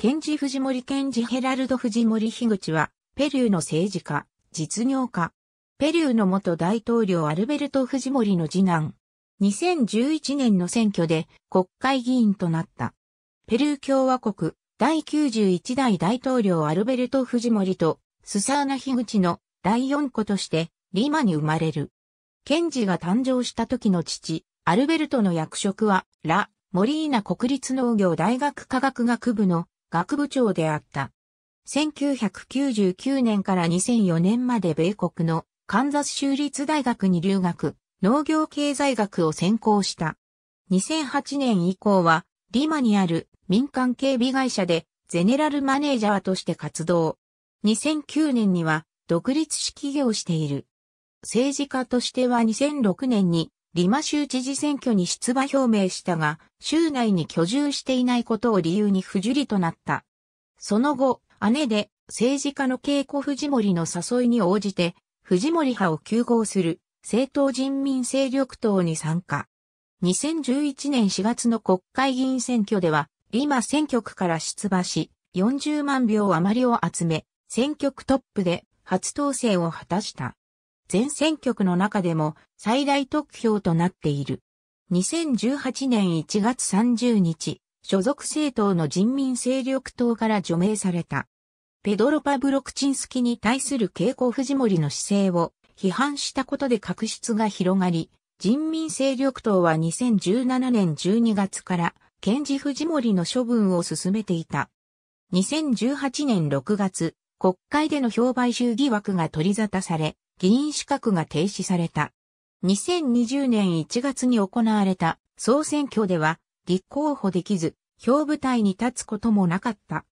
ケンジ・フジモリ・ケンジ・ヘラルド・フジモリ・ヒグチは、ペルーの政治家、実業家。ペルーの元大統領アルベルト・フジモリの次男。2011年の選挙で国会議員となった。ペルー共和国第91代大統領アルベルト・フジモリとスサーナ・ヒグチの第4子としてリマに生まれる。ケンジが誕生した時の父、アルベルトの役職はラ・モリーナ国立農業大学科学学部の学部長であった。1999年から2004年まで米国のカンザス州立大学に留学、農業経済学を専攻した。2008年以降は、リマにある民間警備会社でゼネラルマネージャーとして活動。2009年には独立式業している。政治家としては2006年にリマ州知事選挙に出馬表明したが、州内に居住していないことを理由に不受理となった。その後、姉で政治家の稽古。藤森の誘いに応じて、藤森派を休校する政党人民勢力党に参加。2011年4月の国会議員選挙では、リマ選挙区から出馬し、40万票余りを集め、選挙区トップで初当選を果たした。全選挙区の中でも最大得票となっている。2018年1月30日、所属政党の人民勢力党から除名された。ペドロ・パブロクチンスキに対する傾向藤森の姿勢を批判したことで確執が広がり、人民勢力党は2017年12月から検事藤森の処分を進めていた。2018年6月、国会での評売集疑惑が取り沙汰され、議員資格が停止された。2020年1月に行われた総選挙では立候補できず、表舞台に立つこともなかった。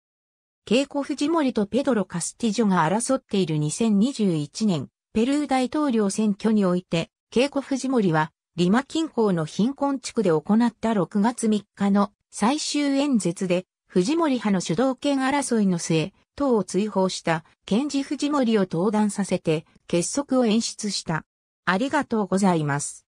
ケイコ・フジモリとペドロ・カスティジョが争っている2021年、ペルー大統領選挙において、ケイコ・フジモリは、リマ近郊の貧困地区で行った6月3日の最終演説で、フジモリ派の主導権争いの末、党を追放した、ケンジ・フジモリを登壇させて、結束を演出した。ありがとうございます。